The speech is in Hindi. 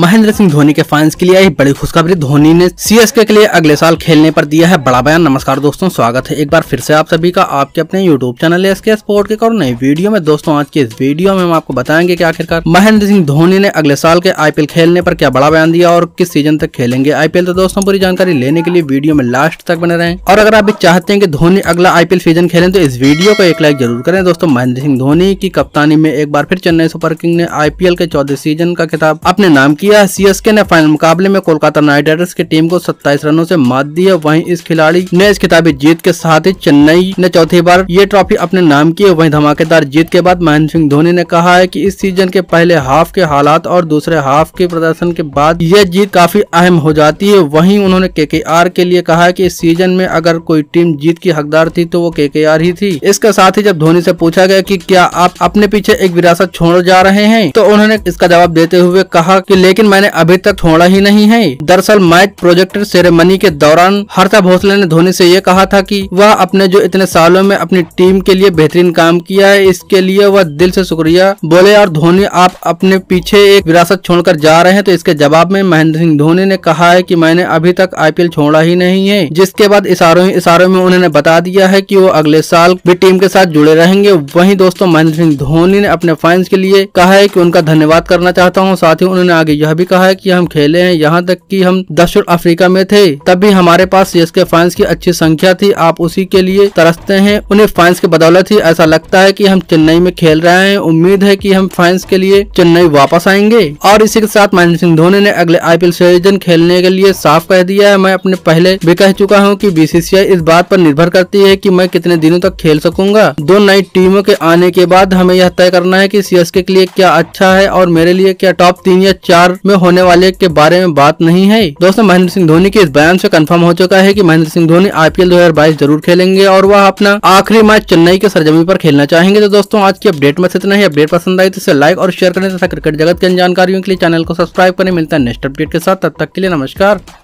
महेंद्र सिंह धोनी के फैंस के लिए आई बड़ी खुशखबरी धोनी ने सीएसके के लिए अगले साल खेलने पर दिया है बड़ा बयान नमस्कार दोस्तों स्वागत है एक बार फिर से आप सभी का आपके अपने YouTube channel S K sport के और नई वीडियो में दोस्तों आज की इस वीडियो में हम आपको बताएंगे की आखिरकार महेंद्र सिंह धोनी ने अगले साल के आईपीएल खेलने आरोप क्या बड़ा बयान दिया और किस सीजन तक खेलेंगे आईपीएल तो दोस्तों पूरी जानकारी लेने के लिए वीडियो में लास्ट तक बने रहे और अगर आप भी चाहते हैं की धोनी अगला आईपीएल सीजन खेले तो इस वीडियो को एक लाइक जरूर करें दोस्तों महेंद्र सिंह धोनी की कप्तानी में एक बार फिर चेन्नई सुपर किंग ने आईपीएल के चौदह सीजन का खिताब अपने नाम किया किया है सीएसके ने फाइनल मुकाबले में कोलकाता नाइट राइडर्स की टीम को 27 रनों से मात दी है वहीं इस खिलाड़ी ने इस खिताबी जीत के साथ ही चेन्नई ने चौथी बार ये ट्रॉफी अपने नाम की है वहीं धमाकेदार जीत के बाद महेंद्र सिंह धोनी ने कहा है की इस सीजन के पहले हाफ के हालात और दूसरे हाफ के प्रदर्शन के बाद यह जीत काफी अहम हो जाती है वही उन्होंने के के लिए कहा की इस सीजन में अगर कोई टीम जीत की हकदार थी तो वो के ही थी इसके साथ ही जब धोनी ऐसी पूछा गया की क्या आप अपने पीछे एक विरासत छोड़ जा रहे हैं तो उन्होंने इसका जवाब देते हुए कहा कि लेकिन लेकिन मैंने अभी तक छोड़ा ही नहीं है दरअसल मैच प्रोजेक्टर सेरेमनी के दौरान हर्षा भोसले ने धोनी से ये कहा था कि वह अपने जो इतने सालों में अपनी टीम के लिए बेहतरीन काम किया है इसके लिए वह दिल से शुक्रिया बोले और धोनी आप अपने पीछे एक विरासत छोड़कर जा रहे हैं तो इसके जवाब में महेंद्र सिंह धोनी ने कहा है की मैंने अभी तक आई छोड़ा ही नहीं है जिसके बाद इशारों इशारों में उन्होंने बता दिया है कि वो अगले साल भी टीम के साथ जुड़े रहेंगे वहीं दोस्तों महेंद्र सिंह धोनी ने अपने फैंस के लिए कहा है कि उनका धन्यवाद करना चाहता हूँ साथ ही उन्होंने आगे यह भी कहा है कि हम खेले हैं यहाँ तक कि हम दक्षिण अफ्रीका में थे तब भी हमारे पास सी एस के फैंस की अच्छी संख्या थी आप उसी के लिए तरसते हैं उन्हें फैंस की बदौलत ही ऐसा लगता है की हम चेन्नई में खेल रहे हैं उम्मीद है की हम फैंस के लिए चेन्नई वापस आएंगे और इसी के साथ महेंद्र सिंह धोनी ने अगले आई सीजन खेलने के लिए साफ कह दिया है मैं अपने पहले भी कह चुका हूँ की बी इस बात आरोप निर्भर करती है की मैं कितने दिनों तक खेल सकूंगा दो नई टीमों के आने के बाद हमें यह तय करना है की सी के लिए क्या अच्छा है और मेरे लिए क्या टॉप तीन या चार बिहार में होने वाले के बारे में बात नहीं है दोस्तों महेंद्र सिंह धोनी के इस बयान से कंफर्म हो चुका है कि महेंद्र सिंह धोनी आईपीएल 2022 जरूर खेलेंगे और वह अपना आखिरी मैच चेन्नई के सरजमी पर खेलना चाहेंगे तो दोस्तों आज की अपडेट में इतना ही अपडेट पसंद आई तो इसे लाइक और शेयर करें तथा क्रिकेट जगत की अन्य जानकारियों के लिए चैनल को सब्सक्राइब करें मिलता है नेक्स्ट अपडेट के साथ तब तक के लिए नमस्कार